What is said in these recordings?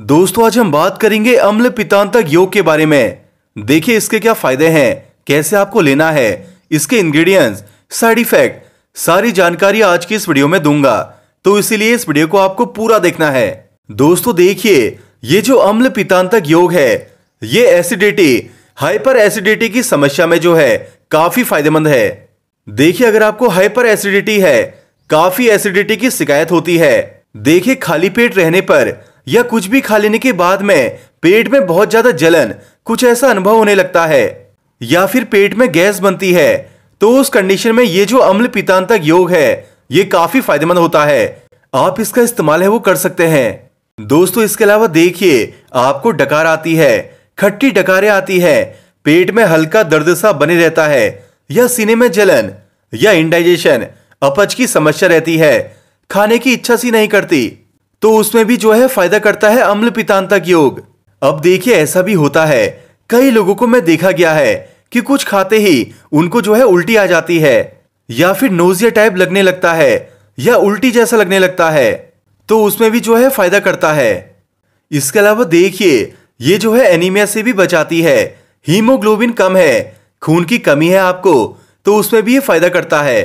दोस्तों आज हम बात करेंगे अम्ल पितांतक योग के बारे में देखिए इसके क्या फायदे हैं कैसे आपको लेना है इसके इंग्रेडिएंट्स साइड इफेक्ट सारी जानकारी आज की इस वीडियो में दूंगा तो इसीलिए इस वीडियो को आपको पूरा देखना है दोस्तों देखिए ये जो अम्ल पितांतक योग है ये एसिडिटी हाइपर एसिडिटी की समस्या में जो है काफी फायदेमंद है देखिए अगर आपको हाइपर एसिडिटी है काफी एसिडिटी की शिकायत होती है देखिए खाली पेट रहने पर या कुछ भी खा लेने के बाद में पेट में बहुत ज्यादा जलन कुछ ऐसा अनुभव होने लगता है या फिर पेट में गैस बनती है तो उस कंडीशन में ये जो अम्ल पितांतक योग है ये काफी फायदेमंद होता है आप इसका इस्तेमाल है वो कर सकते हैं दोस्तों इसके अलावा देखिए आपको डकार आती है खट्टी डकारें आती है पेट में हल्का दर्द सा बने रहता है या सीने में जलन या इंडाइजेशन अपच की समस्या रहती है खाने की इच्छा सी नहीं करती तो उसमें भी जो है फायदा करता है अम्ल पितांतक योग अब देखिए ऐसा भी होता है कई लोगों को मैं देखा गया है कि कुछ खाते ही उनको जो है उल्टी आ जाती है या फिर नोजिया टाइप लगने लगता है या उल्टी जैसा लगने लगता है तो उसमें भी जो है फायदा करता है इसके अलावा देखिए ये जो है एनीमिया से भी बचाती है हीमोग्लोबिन कम है खून की कमी है आपको तो उसमें भी ये फायदा करता है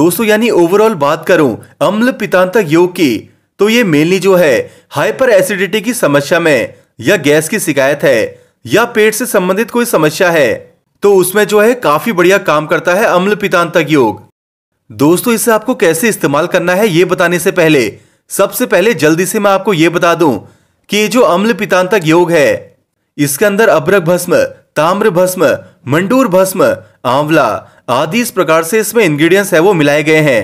दोस्तों यानी ओवरऑल बात करूं अम्ल पितांतक योग की तो ये मेनली जो है हाइपर एसिडिटी की समस्या में या गैस की शिकायत है या पेट से संबंधित कोई समस्या है तो उसमें जो है काफी बढ़िया काम करता है अम्ल पितांतक योग दोस्तों इसे आपको कैसे इस्तेमाल करना है ये बताने से पहले सबसे पहले जल्दी से मैं आपको ये बता दूं कि ये जो अम्ल पितांतक योग है इसके अंदर अब्रक भस्म ताम्र भस्म मंडूर भस्म आंवला आदि इस प्रकार से इसमें इंग्रेडिएंट्स है वो मिलाए गए हैं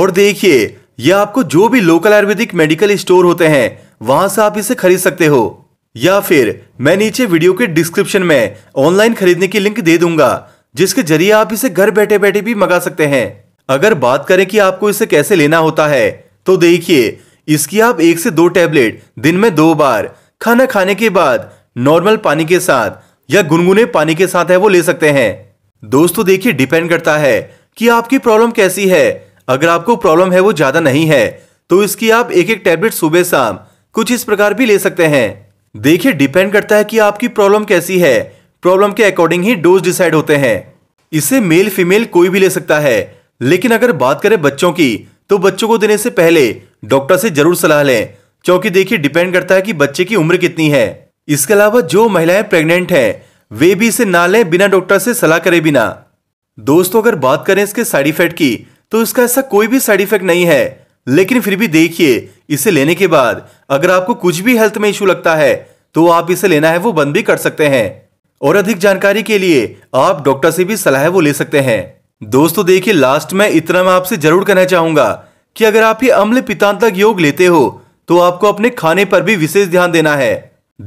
और देखिए या आपको जो भी लोकल आयुर्वेदिक मेडिकल स्टोर होते हैं वहां से आप इसे खरीद सकते हो या फिर मैं नीचे वीडियो के डिस्क्रिप्शन में ऑनलाइन खरीदने की लिंक दे दूंगा जिसके जरिए आप इसे घर बैठे बैठे भी मंगा सकते हैं अगर बात करें कि आपको इसे कैसे लेना होता है तो देखिए इसकी आप एक से दो टेबलेट दिन में दो बार खाना खाने के बाद नॉर्मल पानी के साथ या गुनगुने पानी के साथ है वो ले सकते हैं दोस्तों देखिए डिपेंड करता है कि आपकी प्रॉब्लम कैसी है अगर आपको प्रॉब्लम है वो ज़्यादा नहीं है तो इसकी आप एक एक टैबलेट सुबह शाम कुछ इस प्रकार भी ले सकते हैं देखिए डिपेंड करता है कि आपकी प्रॉब्लम कैसी है प्रॉब्लम के अकॉर्डिंग ही डोज डिसाइड होते हैं इसे मेल फीमेल कोई भी ले सकता है लेकिन अगर बात करें बच्चों की तो बच्चों को देने से पहले डॉक्टर से जरूर सलाह लें क्योंकि देखिए डिपेंड करता है कि बच्चे की उम्र कितनी है इसके अलावा जो महिलाएं प्रेग्नेंट हैं वे भी इसे ना लें बिना डॉक्टर से सलाह करे बिना दोस्तों अगर बात करें इसके साइड इफेक्ट की तो इसका ऐसा कोई भी साइड इफेक्ट नहीं है लेकिन फिर भी देखिए इसे लेने के बाद अगर आपको कुछ भी हेल्थ में इश्यू लगता है तो आप इसे लेना है वो बंद भी कर सकते हैं और अधिक जानकारी के लिए आप डॉक्टर से भी सलाह वो ले सकते हैं दोस्तों देखिए लास्ट में इतना मैं आपसे जरूर कहना चाहूंगा कि अगर आप ये अम्ल पितांतक योग लेते हो तो आपको अपने खाने पर भी विशेष ध्यान देना है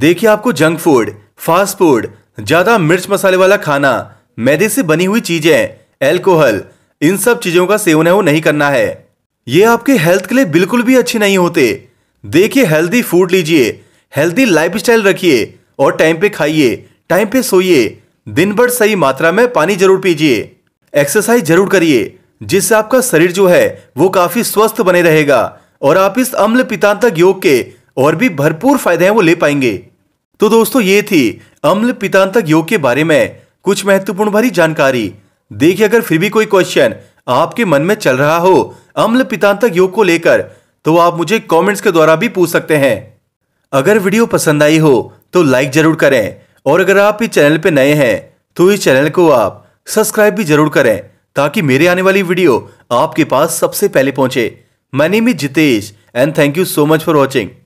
देखिए आपको जंक फूड फास्ट फूड ज्यादा मिर्च मसाले वाला खाना मैदे से बनी हुई चीजें एल्कोहल इन सब चीज़ों का सेवन है वो नहीं करना है ये आपके हेल्थ के लिए बिल्कुल भी अच्छे नहीं होते देखिए हेल्दी फूड लीजिए हेल्दी लाइफस्टाइल रखिए और टाइम पे खाइए टाइम पे सोइए दिन भर सही मात्रा में पानी जरूर पीजिए एक्सरसाइज जरूर करिए जिससे आपका शरीर जो है वो काफी स्वस्थ बने रहेगा और आप इस अम्ल पितांतक योग के और भी भरपूर फायदे हैं वो ले पाएंगे तो दोस्तों ये थी अम्ल पितांतक योग के बारे में कुछ महत्वपूर्ण भरी जानकारी देखिए अगर फिर भी कोई क्वेश्चन आपके मन में चल रहा हो अम्ल पितांतक योग को लेकर तो आप मुझे कमेंट्स के द्वारा भी पूछ सकते हैं अगर वीडियो पसंद आई हो तो लाइक जरूर करें और अगर आप इस चैनल पर नए हैं तो इस चैनल को आप सब्सक्राइब भी जरूर करें ताकि मेरे आने वाली वीडियो आपके पास सबसे पहले पहुंचे मैनी मी Jitesh and thank you so much for watching